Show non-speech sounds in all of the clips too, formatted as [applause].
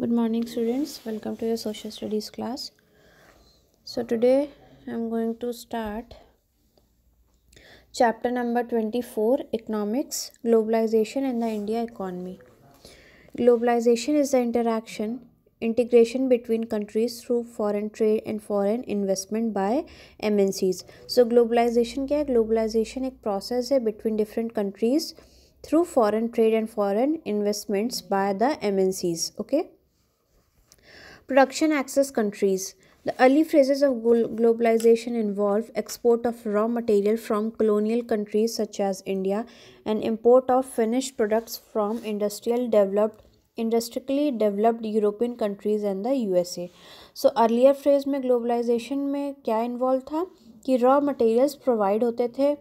good morning students welcome to your social studies class so today i'm going to start chapter number 24 economics globalization and the india economy globalization is the interaction integration between countries through foreign trade and foreign investment by mncs so globalization kya globalization ek process hai between different countries through foreign trade and foreign investments by the mncs okay Production access countries. The early phases of globalization involve export of raw material from colonial countries such as India and import of finished products from industrial developed European countries and the USA. So earlier phase earlier globalization, में globalisation में क्या involve था कि raw materials provide होते थे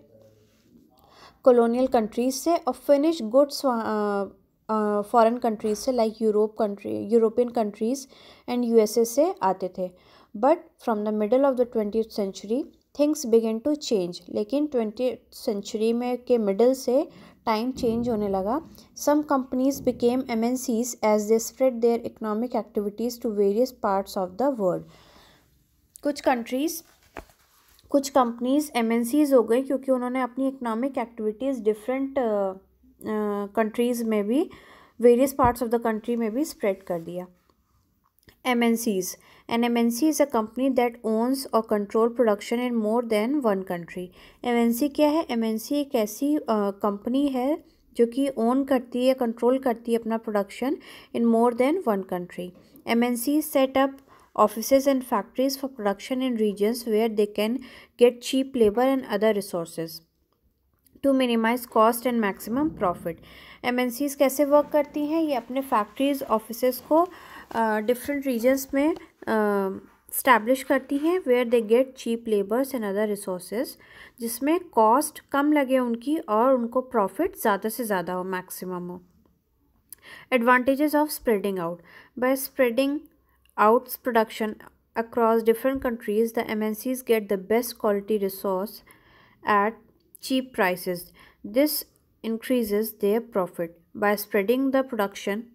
colonial countries से और foreign countries से like Europe country European countries and U से आते थे but from the middle of the twenty century things began to change लेकिन ट्वेंटी सेंचुरी में के मिडल से टाइम चेंज होने लगा some companies became M N Cs as they spread their economic activities to various parts of the world कुछ countries कुछ companies M N Cs हो गई क्योंकि उन्होंने अपनी इकनॉमिक एक्टिविटीज़ डिफरेंट कंट्रीज़ में भी various parts of the country में भी स्प्रेड कर दिया M N Cs an M N C is a company that owns और control production in more than one country M N C क्या है M N सी एक ऐसी कंपनी uh, है जो कि ओन करती है कंट्रोल करती है अपना production in more than one country M N C setup office and factories for production in regions where they can get cheap labour and other resources to minimise cost and maximum profit M कैसे work करती हैं ये अपने factories office को different uh, regions में establish uh, करती हैं where they get cheap labours and other resource जिसमें कॉस्ट कम लगे उनकी और उनको प्रॉफिट ज़्यादा से ज़्यादा हो मैक्सिमम हो advantages of spreading out by spreading out production across different countries the mncs get the best quality resource at cheap prices. This increases their profit by spreading the production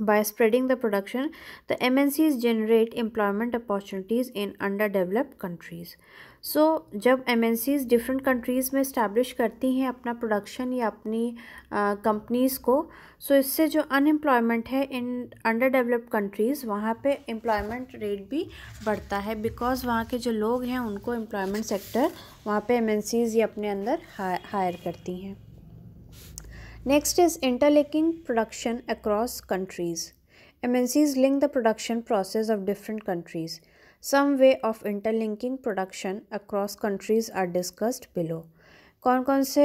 by spreading the production the mncs generate employment opportunities in underdeveloped countries so so, जब M different countries में establish करती हैं अपना production या अपनी companies को सो so इससे जो अनएम्प्लॉयमेंट है इन अंडर डेवलप्ड कंट्रीज़ वहाँ पे एम्प्लॉयमेंट रेट भी बढ़ता है बिकॉज़ वहाँ के जो लोग हैं उनको एम्प्लॉयमेंट सेक्टर वहाँ पे एम ये अपने अंदर हायर करती हैं next is interlinking production across countries Cs link the production process of different countries some way of interlinking production across countries are discussed below कौन कौन से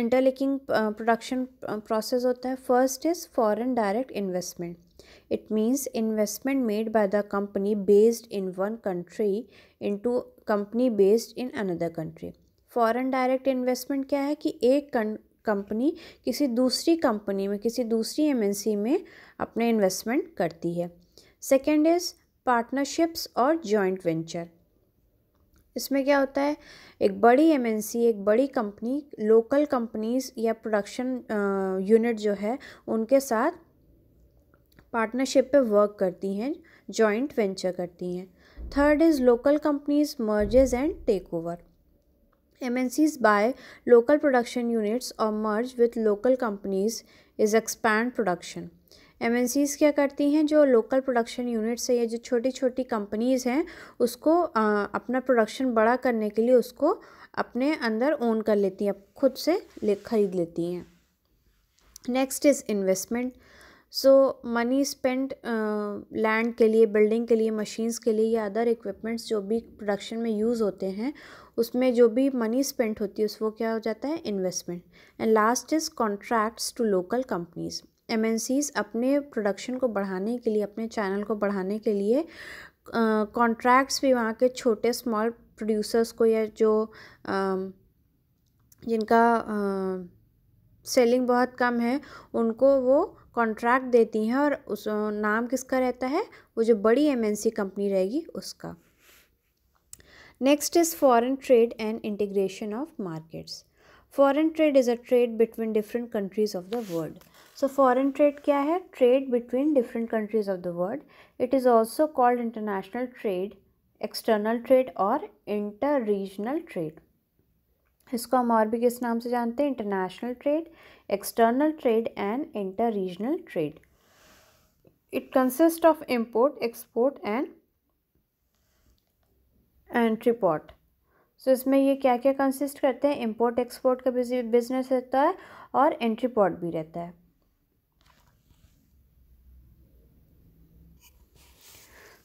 इंटरलिंकिंग प्रोडक्शन प्रोसेस होता है first is foreign direct investment it means investment made by the company based in one country into company based in another country foreign direct investment क्या है कि एक company किसी दूसरी कंपनी में किसी दूसरी एमएनसी में अपने इन्वेस्टमेंट करती है सेकेंड इज़ पार्टनरशिप्स और जॉइंट वेंचर इसमें क्या होता है एक बड़ी एमएनसी एक बड़ी कंपनी लोकल कंपनीज या प्रोडक्शन यूनिट जो है उनके साथ पार्टनरशिप पे वर्क करती हैं जॉइंट वेंचर करती हैं third is local companies merges and take over M Cs by local production units और merge with local companies is expand production M क्या करती हैं जो लोकल प्रोडक्शन यूनिट्स है या जो छोटी छोटी कंपनीज़ हैं उसको आ, अपना प्रोडक्शन बड़ा करने के लिए उसको अपने अंदर ओन कर लेती हैं खुद से ले खरीद लेती हैं next is investment so money spend land के लिए बिल्डिंग के लिए मशीन्स के लिए या अदर इक्विपमेंट्स जो भी प्रोडक्शन में यूज़ होते हैं उसमें जो भी मनी स्पेंट होती है उस वो क्या हो जाता है investment and last is contracts to local companies M अपने प्रोडक्शन को बढ़ाने के लिए अपने चैनल को बढ़ाने के लिए कॉन्ट्रैक्ट्स भी वहाँ के छोटे स्मॉल प्रोड्यूसर्स को या जो आ, जिनका सेलिंग बहुत कम है उनको वो कॉन्ट्रैक्ट देती हैं और उस नाम किसका रहता है वो जो बड़ी एमएनसी कंपनी रहेगी उसका next is foreign trade and integration of markets foreign trade is a trade between different countries of the world so foreign trade क्या है trade between different countries of the world it is also called international trade external trade और inter regional trade इसको हम और भी किस नाम से जानते हैं international trade external trade and inter regional trade it consist of import export and entry so इसमें ये क्या क्या कंसिस्ट करते हैं इम्पोर्ट एक्सपोर्ट का बिजनेस रहता है और एंट्री भी रहता है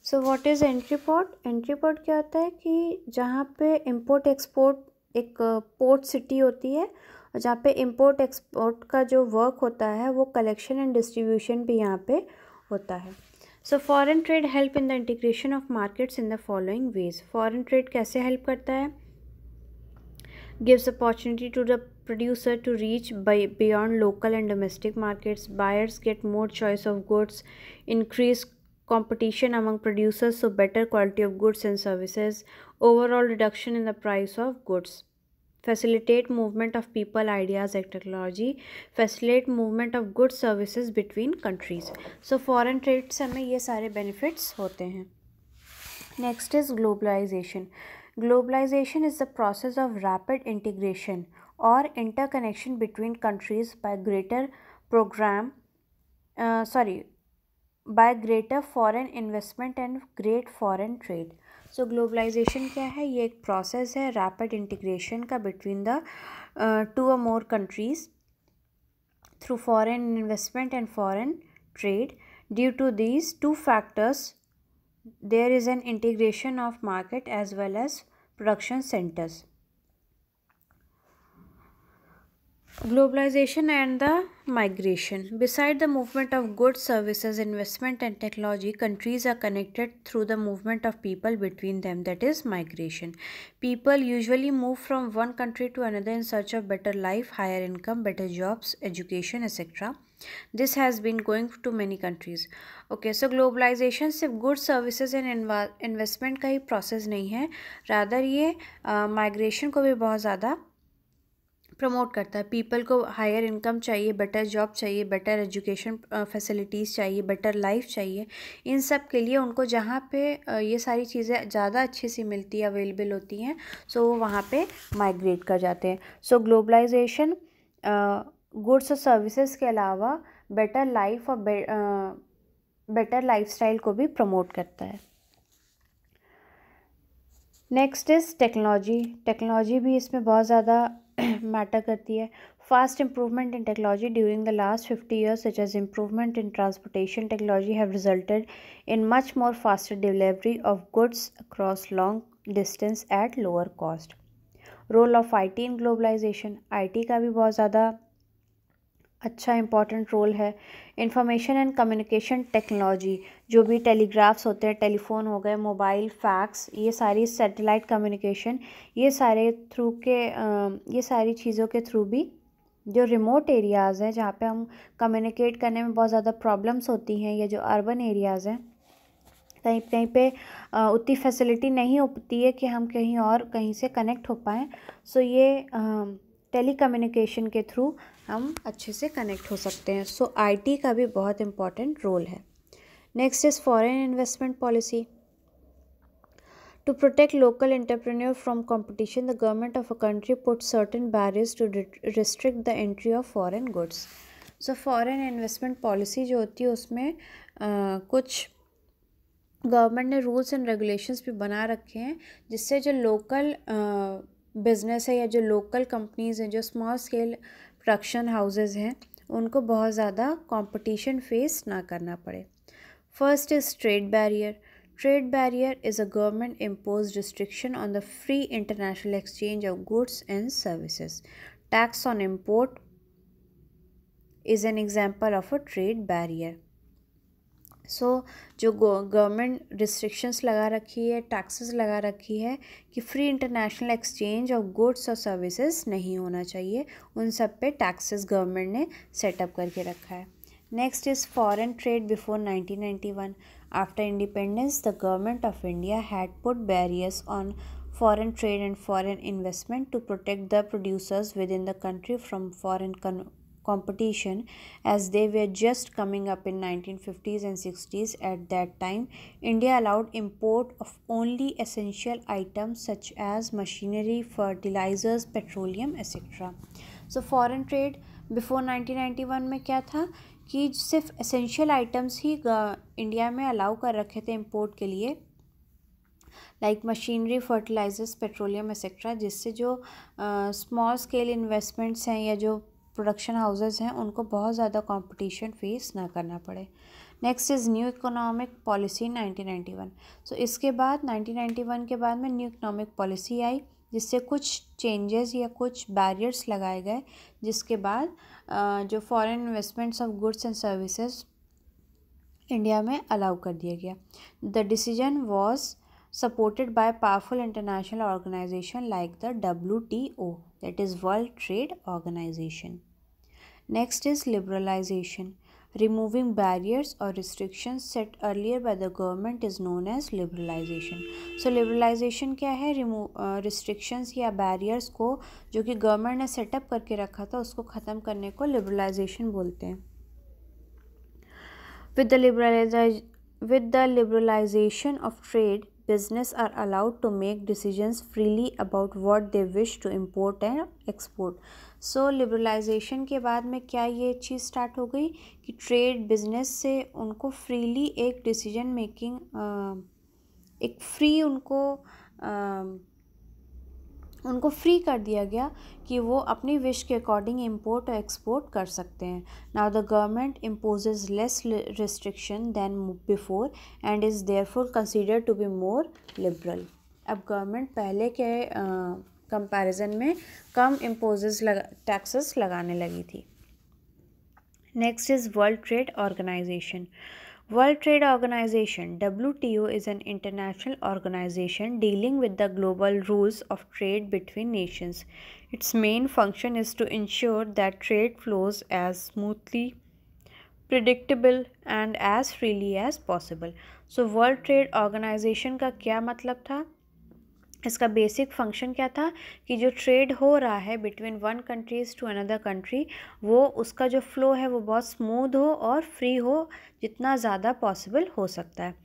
so what is entry port entry port क्या होता है कि जहाँ पे इंपोर्ट एक्सपोर्ट एक पोर्ट सिटी होती है और जहाँ पे इंपोर्ट एक्सपोर्ट का जो वर्क होता है वो कलेक्शन एंड डिस्ट्रीब्यूशन भी यहाँ पे होता है so foreign trade help in the integration of markets in the following ways foreign trade कैसे हेल्प करता है gives opportunity to the producer to reach beyond local and domestic markets buyers get more choice of goods increase competition among producers so better quality of goods and services overall reduction in the price of goods facilitate movement of people ideas and technology facilitate movement of goods, services between countries so foreign trade से हमें ये सारे benefits होते हैं next is globalization globalization is the process of rapid integration or interconnection between countries by greater program uh, sorry by greater foreign investment and great foreign trade so so, globalisation क्या है ये एक process है rapid integration का between the two a more countries through foreign investment and foreign trade due to these two factors there is an integration of market as well as production centres globalization and the migration beside the movement of goods services investment and technology countries are connected through the movement of people between them that is migration people usually move from one country to another in search of better life higher income better jobs education etc this has been going to many countries okay so globalization if goods, services and investment का process नहीं है rather ये uh, migration को भी बहुत ज़्यादा promote करता है पीपल को हायर इनकम चाहिए बेटर जॉब चाहिए बेटर एजुकेशन फैसिलिटीज़ चाहिए बेटर लाइफ चाहिए इन सब के लिए उनको जहाँ पे ये सारी चीज़ें ज़्यादा अच्छी सी मिलती है अवेलेबल होती हैं सो वो वहाँ पर माइग्रेट कर जाते हैं सो ग्लोबलाइजेशन गुड्स और सर्विसेज के अलावा बेटर लाइफ और बेटर लाइफ को भी प्रमोट करता है नेक्स्ट इज़ टेक्नोलॉजी टेक्नोलॉजी भी इसमें बहुत ज़्यादा मैटर [clears throat] करती है fast improvement in technology during the last fifty years such as improvement in transportation technology have resulted in much more fast delivery of goods across long distance at lower cost role of I T in globalisation I T का भी बहुत ज़्यादा अच्छा important role है information and communication technology जो भी telegraphs होते हैं टेलीफोन हो गए मोबाइल फैक्स ये सारी सैटेलाइट कम्युनिकेशन ये सारे थ्रू के ये सारी चीज़ों के थ्रू भी जो रिमोट एरियाज़ हैं जहाँ पे हम कम्युनिकेट करने में बहुत ज़्यादा प्रॉब्लम्स होती हैं या जो अर्बन एरियाज़ हैं कहीं कहीं पे उतनी फैसिलिटी नहीं होती है कि हम कहीं और कहीं से कनेक्ट हो पाएँ सो ये टेली कम्युनिकेशन के थ्रू हम अच्छे से कनेक्ट हो सकते हैं सो आईटी का भी बहुत इम्पॉर्टेंट रोल है next is foreign investment policy to protect local entrepreneurs from competition the government of a country put certain barriers to restrict the entry of foreign goods so foreign investment policy जो होती है उसमें आ, कुछ government ने rules and regulations भी बना रखे हैं जिससे जो लोकल बिजनेस है या जो लोकल कंपनीज़ हैं जो स्मॉल स्केल प्रोडक्शन हाउसेज हैं उनको बहुत ज़्यादा कंपटीशन फेस ना करना पड़े first is trade barrier trade barrier is a government impose restriction on the free international exchange of goods and services tax on import is an example of a trade barrier so so, जो government restrictions लगा रखी है taxes लगा रखी है कि free international exchange of goods और services नहीं होना चाहिए उन सब पे टैक्सेस गवर्नमेंट ने सेटअप करके रखा है next is foreign trade before 1991 after independence the government of India had put barriers on foreign trade and foreign investment to protect the producers within the country foreign con- competition as they were just coming up in 1950s and 60s at that time india allowed import of only essential items such as machinery fertilizers petroleum etc so foreign trade before 1991 mein kya tha ki sirf essential items hi india mein allow kar rakhe the import ke liye like machinery fertilisers petroleum etcetera जिससे जो small scale investments हैं या जो production houses हैं उनको बहुत ज़्यादा competition face ना करना पड़े next is new economic policy 1991 so so, इसके बाद 1991 के बाद में न्यू इकोनॉमिक पॉलिसी आई जिससे कुछ चेंजेस या कुछ बैरियर्स लगाए गए जिसके बाद जो foreign investments of goods and services India में अलाउ कर दिया गया the decision was powerful international organisation like the W T O that is world trade organisation Next is liberalization. Removing barriers or restrictions set earlier by the government is known as liberalization. So liberalization क्या है remove restrictions या barriers को जो कि government ने setup करके रखा था उसको ख़त्म करने को liberalization बोलते हैं With the liberalization with the liberalization of trade business are allowed to make decisions freely about what they wish to import and export so so, liberalisation के बाद में क्या ये चीज़ स्टार्ट हो गई कि ट्रेड बिजनेस से उनको फ्रीली एक डिसीजन मेकिंग एक फ्री उनको आ, उनको फ्री कर दिया गया कि वो अपनी विश के अकॉर्डिंग इंपोर्ट और एक्सपोर्ट कर सकते हैं now the government imposes less restriction than before and is therefore consider to be more liberal अब गवर्नमेंट पहले के आ, कंपैरिजन में कम इम्पोज लगा टैक्सेस लगाने लगी थी next is world trade organisation world trade organisation W T O is an international organisation dealing with the global rules of trade between nations its main function is to ensure that trade flows as smoothly predictable and as freely as possible so वर्ल्ड trade ऑर्गेनाइजेशन का क्या मतलब था इसका basic function क्या था कि जो ट्रेड हो रहा है between one countries to another country वो उसका जो फ्लो है वो बहुत स्मूद हो और फ्री हो जितना ज़्यादा पॉसिबल हो सकता है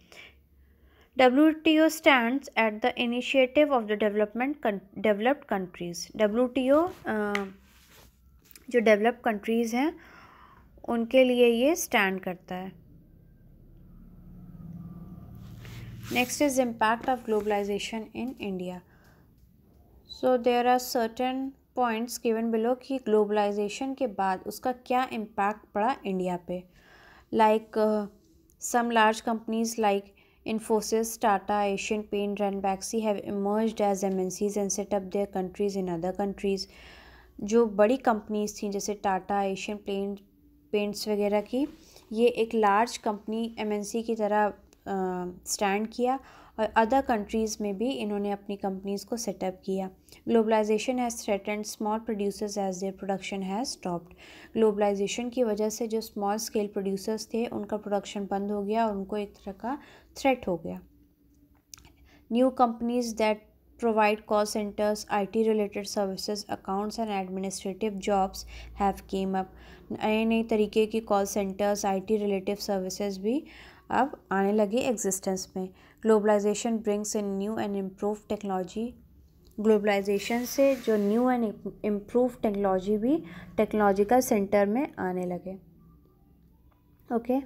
W T O stand at the initiative of the development developed countries W T O जो डेवलप्ड कंट्रीज़ हैं उनके लिए ये स्टैंड करता है next is impact of globalisation in India so there are certain points given below कि globalisation के बाद उसका क्या इम्पैक्ट पड़ा इंडिया पे like some large companies like Infosys Tata Asian Paint Ranbaxy have emerge as M N Cs and set up their countries in other countries जो बड़ी companies थी जैसे टाटा एशियन पेंट पेंट्स वगैरह की ये एक लार्ज कंपनी एम एन की तरह स्टैंड किया और अदर कंट्रीज़ में भी इन्होंने अपनी कंपनीज़ को सेटअप किया globalisation has threatened small producers as their production has stopped globalisation की वजह से जो स्मॉल स्केल प्रोड्यूसर्स थे उनका प्रोडक्शन बंद हो गया और उनको एक तरह का थ्रेट हो गया new companies that provide call centres I T related services accounts and administrative jobs have came up नए नए तरीके की call centres I T relative services भी uh, अब आने लगी एग्जिस्टेंस में globalisation brings in new and improve technology globalisation से जो न्यू एंड इम्प्रूव टेक्नोलॉजी भी टेक्नोलॉजिकल सेंटर में आने लगे okay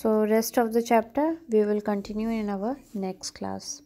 so rest of the chapter we will continue in our next class